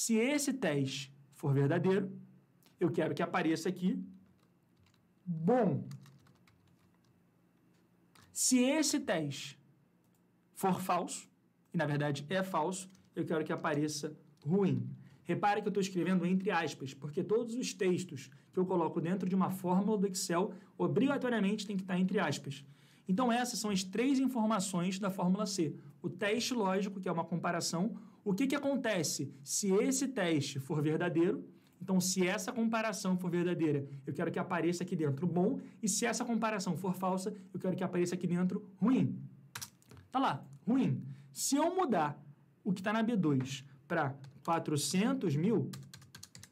Se esse teste for verdadeiro, eu quero que apareça aqui bom. Se esse teste for falso, e na verdade é falso, eu quero que apareça ruim. Repare que eu estou escrevendo entre aspas, porque todos os textos que eu coloco dentro de uma fórmula do Excel obrigatoriamente tem que estar entre aspas. Então, essas são as três informações da fórmula C: o teste lógico, que é uma comparação, o que, que acontece se esse teste for verdadeiro? Então, se essa comparação for verdadeira, eu quero que apareça aqui dentro bom, e se essa comparação for falsa, eu quero que apareça aqui dentro ruim. Tá lá, ruim. Se eu mudar o que está na B2 para 400 mil,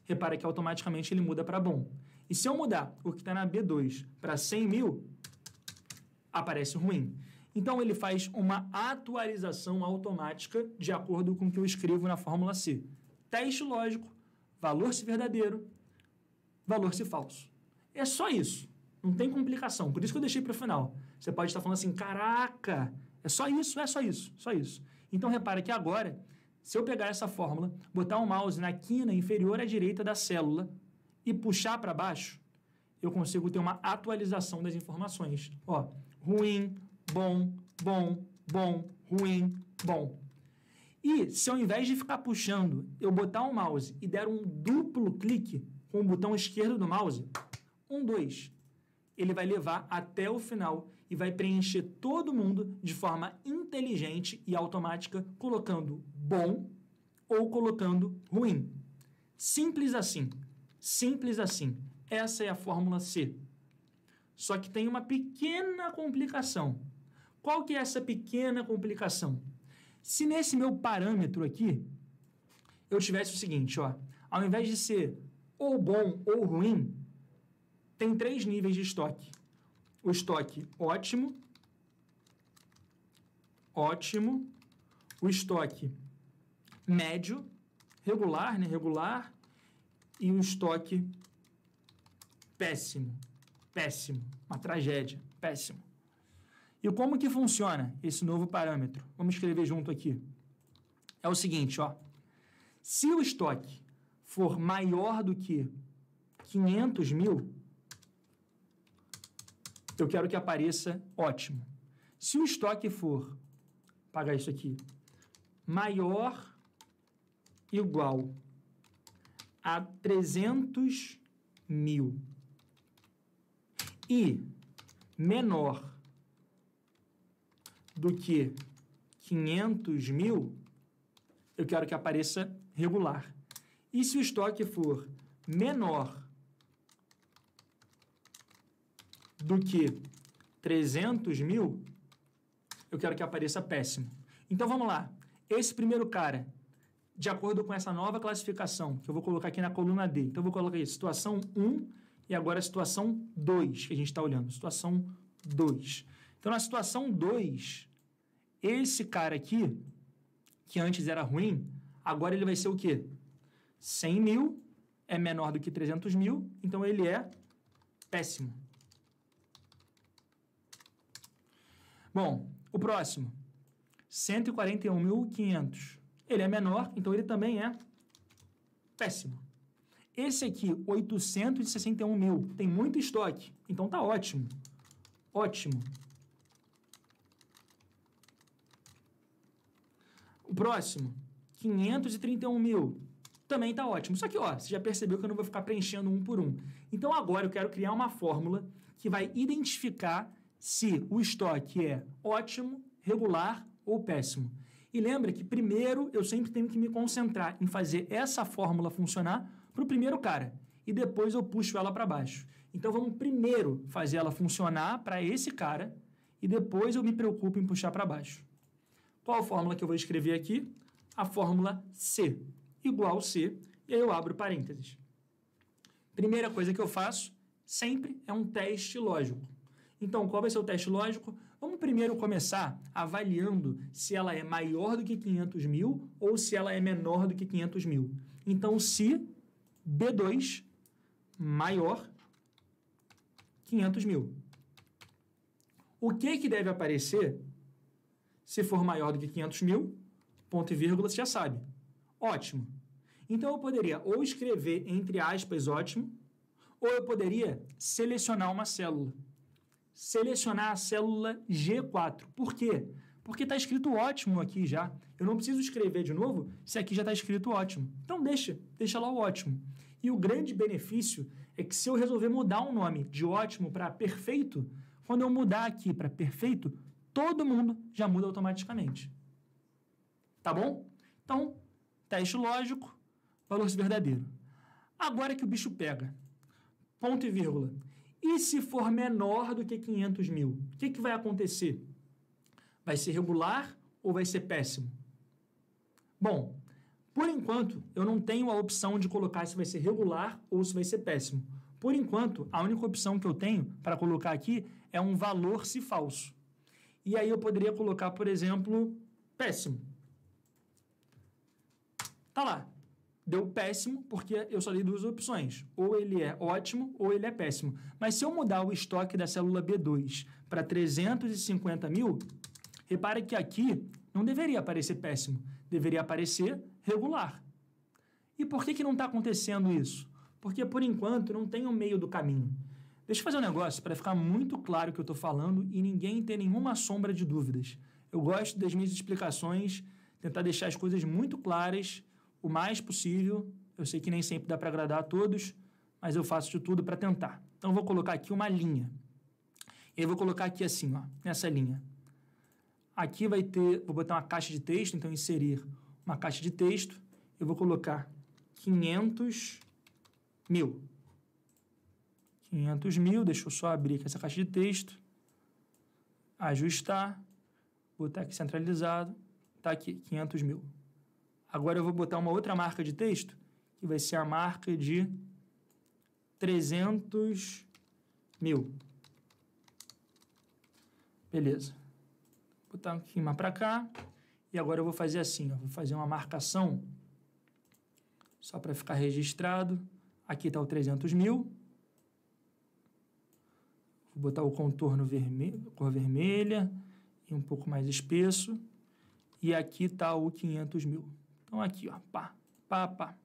repara que automaticamente ele muda para bom. E se eu mudar o que está na B2 para 100 mil, aparece ruim. Então ele faz uma atualização automática de acordo com o que eu escrevo na fórmula C. Teste lógico, valor se verdadeiro, valor se falso. É só isso. Não tem complicação. Por isso que eu deixei para o final. Você pode estar falando assim: caraca, é só isso, é só isso, só isso. Então repara que agora, se eu pegar essa fórmula, botar o um mouse na quina inferior à direita da célula e puxar para baixo, eu consigo ter uma atualização das informações. Ó, ruim, bom, bom, bom, ruim, bom. E se ao invés de ficar puxando, eu botar o um mouse e der um duplo clique com o botão esquerdo do mouse, um, dois, ele vai levar até o final e vai preencher todo mundo de forma inteligente e automática, colocando bom ou colocando ruim. Simples assim. Simples assim. Essa é a fórmula C. Só que tem uma pequena complicação. Qual que é essa pequena complicação? Se nesse meu parâmetro aqui eu tivesse o seguinte, ó, ao invés de ser ou bom ou ruim, tem três níveis de estoque. O estoque ótimo, ótimo, o estoque médio, regular, né, regular, e o estoque péssimo, péssimo, uma tragédia, péssimo. E como que funciona esse novo parâmetro? Vamos escrever junto aqui. É o seguinte, ó. Se o estoque for maior do que 500 mil, eu quero que apareça ótimo. Se o estoque for, pagar isso aqui, maior igual a 300 mil e menor do que 500 mil, eu quero que apareça regular. E se o estoque for menor do que 300 mil, eu quero que apareça péssimo. Então vamos lá. Esse primeiro cara, de acordo com essa nova classificação, que eu vou colocar aqui na coluna D. Então eu vou colocar aí situação 1 e agora a situação 2 que a gente está olhando. Situação 2. Então na situação 2, esse cara aqui, que antes era ruim, agora ele vai ser o quê? 100 mil é menor do que 300 mil, então ele é péssimo. Bom, o próximo, 141.500. Ele é menor, então ele também é péssimo. Esse aqui, 861 mil, tem muito estoque, então tá ótimo. Ótimo. O próximo, 531 mil. Também está ótimo. Só que, ó, você já percebeu que eu não vou ficar preenchendo um por um. Então, agora eu quero criar uma fórmula que vai identificar se o estoque é ótimo, regular ou péssimo. E lembra que primeiro eu sempre tenho que me concentrar em fazer essa fórmula funcionar para o primeiro cara e depois eu puxo ela para baixo. Então vamos primeiro fazer ela funcionar para esse cara e depois eu me preocupo em puxar para baixo. Qual a fórmula que eu vou escrever aqui? A fórmula C igual C, e aí eu abro parênteses. Primeira coisa que eu faço sempre é um teste lógico. Então, qual vai ser o teste lógico? Vamos primeiro começar avaliando se ela é maior do que 500 mil ou se ela é menor do que 500 mil. Então, se B2 maior 500 mil. O que, que deve aparecer se for maior do que 500 mil, ponto e vírgula, você já sabe. Ótimo. Então eu poderia ou escrever entre aspas ótimo, ou eu poderia selecionar uma célula. Selecionar a célula G4. Por quê? Porque está escrito ótimo aqui já. Eu não preciso escrever de novo se aqui já está escrito ótimo. Então deixa, deixa lá o ótimo. E o grande benefício é que se eu resolver mudar um nome de ótimo para perfeito, quando eu mudar aqui para perfeito, todo mundo já muda automaticamente. Tá bom? Então, teste lógico, valor verdadeiro. Agora que o bicho pega, ponto e vírgula. E se for menor do que 500 mil, o que, que vai acontecer? Vai ser regular ou vai ser péssimo? Bom, por enquanto, eu não tenho a opção de colocar se vai ser regular ou se vai ser péssimo. Por enquanto, a única opção que eu tenho para colocar aqui é um valor se falso. E aí eu poderia colocar, por exemplo, péssimo. Tá lá. Deu péssimo porque eu só dei duas opções. Ou ele é ótimo ou ele é péssimo. Mas se eu mudar o estoque da célula B2 para 350 mil, repare que aqui não deveria aparecer péssimo, deveria aparecer regular. E por que, que não está acontecendo isso? Porque, por enquanto, não tem o um meio do caminho. Deixa eu fazer um negócio para ficar muito claro o que eu estou falando e ninguém ter nenhuma sombra de dúvidas. Eu gosto das minhas explicações, tentar deixar as coisas muito claras o mais possível. Eu sei que nem sempre dá para agradar a todos, mas eu faço de tudo para tentar. Então vou colocar aqui uma linha. E vou colocar aqui assim, ó, nessa linha. Aqui vai ter, vou botar uma caixa de texto, então inserir uma caixa de texto. Eu vou colocar 500 mil. 500 mil, deixa eu só abrir aqui essa caixa de texto, ajustar, botar aqui centralizado, tá aqui, 500 mil. Agora eu vou botar uma outra marca de texto, que vai ser a marca de 300 mil. Beleza. Vou botar aqui mais para cá. E agora eu vou fazer assim, ó, vou fazer uma marcação, só para ficar registrado. Aqui está o 300 mil. Vou botar o contorno vermelho, cor vermelha e um pouco mais espesso. E aqui está o 500 mil. Então, aqui, ó, pá, pá, pá.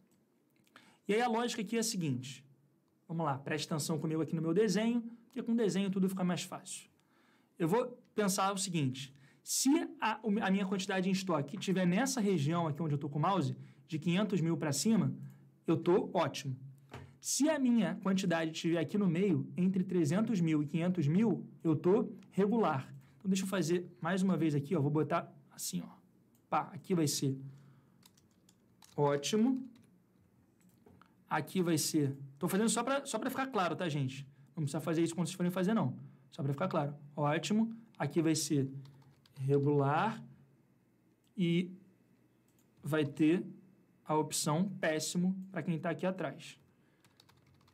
E aí a lógica aqui é a seguinte. Vamos lá, preste atenção comigo aqui no meu desenho, porque com desenho tudo fica mais fácil. Eu vou pensar o seguinte. Se a, a minha quantidade em estoque estiver nessa região aqui onde eu estou com o mouse, de 500 mil para cima, eu estou ótimo. Se a minha quantidade estiver aqui no meio, entre 300 mil e 500 mil, eu estou regular. Então, deixa eu fazer mais uma vez aqui, ó, vou botar assim, ó. Pá, aqui vai ser ótimo. Aqui vai ser... Estou fazendo só para só ficar claro, tá, gente? Não precisa fazer isso quando vocês forem fazer, não. Só para ficar claro. Ótimo. Aqui vai ser regular e vai ter a opção péssimo para quem está aqui atrás.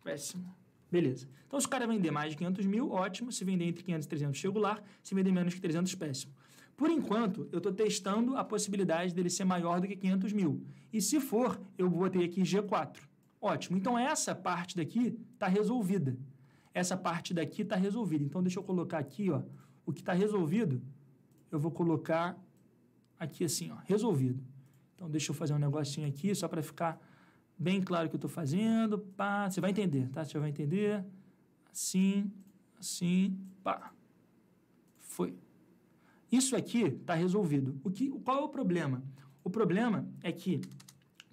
Péssimo. Beleza. Então, se o cara vender mais de 500 mil, ótimo. Se vender entre 500 e 300, regular. Se vender menos que 300, péssimo. Por enquanto, eu estou testando a possibilidade dele ser maior do que 500 mil. E se for, eu botei aqui G4. Ótimo. Então, essa parte daqui está resolvida. Essa parte daqui está resolvida. Então, deixa eu colocar aqui, ó. O que está resolvido, eu vou colocar aqui assim, ó. Resolvido. Então, deixa eu fazer um negocinho aqui só para ficar bem claro o que eu estou fazendo, pá, você vai entender, tá? Você vai entender, assim, assim, pá, foi. Isso aqui está resolvido. O que, qual é o problema? O problema é que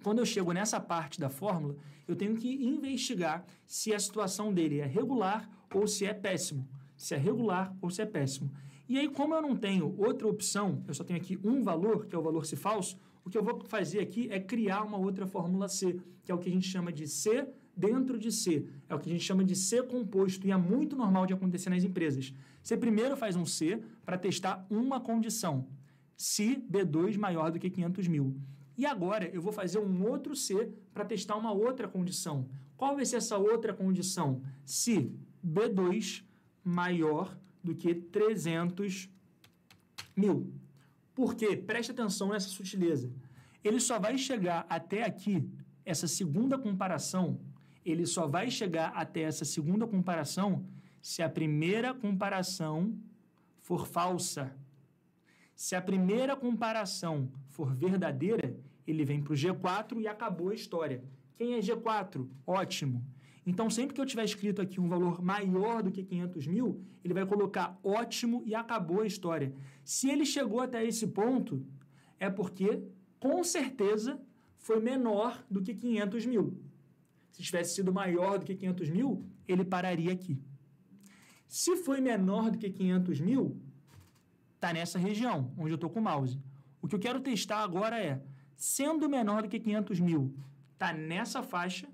quando eu chego nessa parte da fórmula, eu tenho que investigar se a situação dele é regular ou se é péssimo. Se é regular ou se é péssimo. E aí, como eu não tenho outra opção, eu só tenho aqui um valor, que é o valor se falso, o que eu vou fazer aqui é criar uma outra fórmula C, que é o que a gente chama de C dentro de C. É o que a gente chama de C composto e é muito normal de acontecer nas empresas. Você primeiro faz um C para testar uma condição, se B2 maior do que 500 mil. E agora eu vou fazer um outro C para testar uma outra condição. Qual vai ser essa outra condição? Se B2 maior do que 300 mil. Porque, preste atenção nessa sutileza, ele só vai chegar até aqui, essa segunda comparação, ele só vai chegar até essa segunda comparação se a primeira comparação for falsa. Se a primeira comparação for verdadeira, ele vem para o G4 e acabou a história. Quem é G4? Ótimo. Então, sempre que eu tiver escrito aqui um valor maior do que 500 mil, ele vai colocar ótimo e acabou a história. Se ele chegou até esse ponto, é porque, com certeza, foi menor do que 500 mil. Se tivesse sido maior do que 500 mil, ele pararia aqui. Se foi menor do que 500 mil, está nessa região, onde eu estou com o mouse. O que eu quero testar agora é, sendo menor do que 500 mil, está nessa faixa,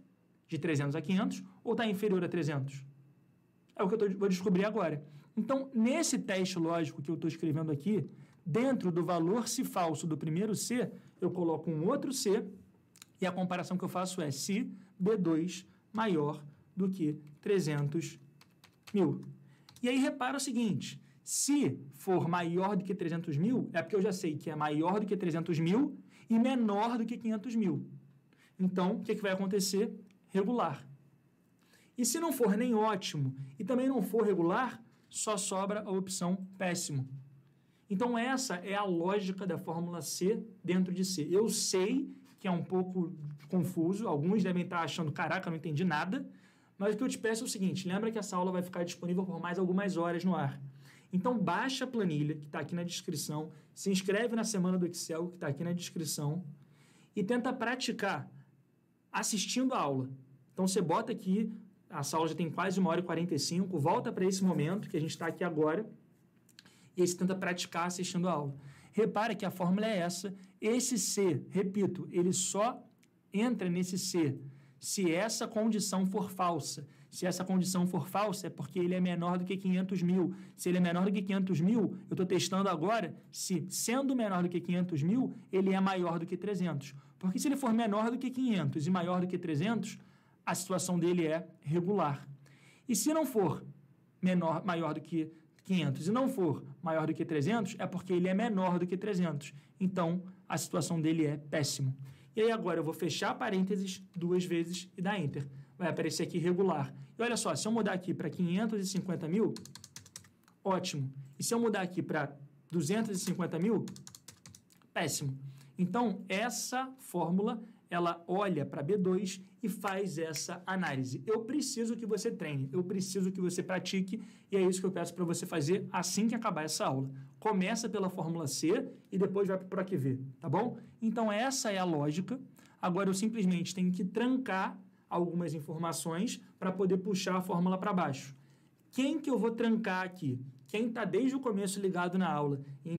de 300 a 500 ou está inferior a 300? É o que eu tô, vou descobrir agora. Então, nesse teste lógico que eu estou escrevendo aqui, dentro do valor se falso do primeiro C, eu coloco um outro C e a comparação que eu faço é se B2 maior do que 300 mil. E aí repara o seguinte, se for maior do que 300 mil, é porque eu já sei que é maior do que 300 mil e menor do que 500 mil. Então, o que, que vai acontecer? regular. E se não for nem ótimo e também não for regular, só sobra a opção péssimo. Então, essa é a lógica da fórmula C dentro de C. Eu sei que é um pouco confuso, alguns devem estar achando, caraca, não entendi nada, mas o que eu te peço é o seguinte: lembra que essa aula vai ficar disponível por mais algumas horas no ar. Então, baixa a planilha que está aqui na descrição, se inscreve na semana do Excel que está aqui na descrição e tenta praticar assistindo a aula. Então você bota aqui, a aula já tem quase uma hora e 45, volta para esse momento que a gente está aqui agora e aí você tenta praticar assistindo a aula. Repara que a fórmula é essa. Esse C, repito, ele só entra nesse C se essa condição for falsa. Se essa condição for falsa, é porque ele é menor do que 500 mil. Se ele é menor do que 500 mil, eu estou testando agora se, sendo menor do que 500 mil, ele é maior do que 300. Porque se ele for menor do que 500 e maior do que 300, a situação dele é regular. E se não for menor, maior do que 500 e não for maior do que 300, é porque ele é menor do que 300. Então, a situação dele é péssima. E aí agora eu vou fechar parênteses duas vezes e dar Enter. Vai aparecer aqui regular. E olha só, se eu mudar aqui para 550 mil, ótimo. E se eu mudar aqui para 250 mil, péssimo. Então, essa fórmula, ela olha para B2 e faz essa análise. Eu preciso que você treine, eu preciso que você pratique, e é isso que eu peço para você fazer assim que acabar essa aula. Começa pela fórmula C e depois vai para o V, tá bom? Então, essa é a lógica. Agora, eu simplesmente tenho que trancar algumas informações para poder puxar a fórmula para baixo. Quem que eu vou trancar aqui? Quem está desde o começo ligado na aula e